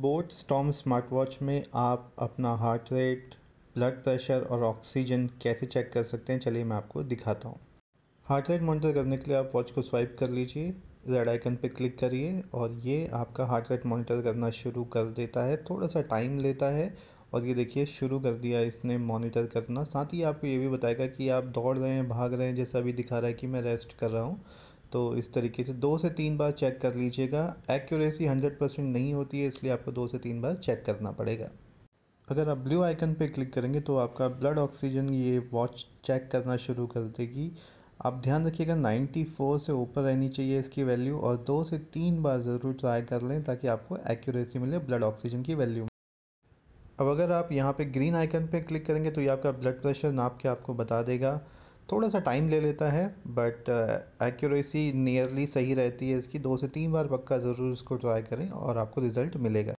boat storm smart watch में आप अपना हार्ट रेट ब्लड प्रेशर और ऑक्सीजन कैसे चेक कर सकते हैं चलिए मैं आपको दिखाता हूँ हार्ट रेट मॉनिटर करने के लिए आप वॉच को स्वाइप कर लीजिए रेड आइकन पर क्लिक करिए और ये आपका हार्ट रेट मॉनिटर करना शुरू कर देता है थोड़ा सा टाइम लेता है और ये देखिए शुरू कर दिया इसने मॉनिटर करना साथ ही आपको ये भी बताएगा कि आप दौड़ रहे हैं भाग रहे हैं जैसा भी दिखा रहा है कि मैं रेस्ट कर रहा हूँ तो इस तरीके से दो से तीन बार चेक कर लीजिएगा एक्यूरेसी हंड्रेड परसेंट नहीं होती है इसलिए आपको दो से तीन बार चेक करना पड़ेगा अगर आप ब्लू आइकन पे क्लिक करेंगे तो आपका ब्लड ऑक्सीजन ये वॉच चेक करना शुरू कर देगी आप ध्यान रखिएगा 94 से ऊपर रहनी चाहिए इसकी वैल्यू और दो से तीन बार ज़रूर ट्राई कर लें ताकि आपको एक्यूरेसी मिले ब्लड ऑक्सीजन की वैल्यू अब अगर आप यहाँ पे ग्रीन आइकन पे क्लिक करेंगे तो ये आपका ब्लड प्रेशर नाप के आपको बता देगा थोड़ा सा टाइम ले लेता है बट एक्यूरेसी नियरली सही रहती है इसकी दो से तीन बार पक्का ज़रूर इसको ट्राई करें और आपको रिज़ल्ट मिलेगा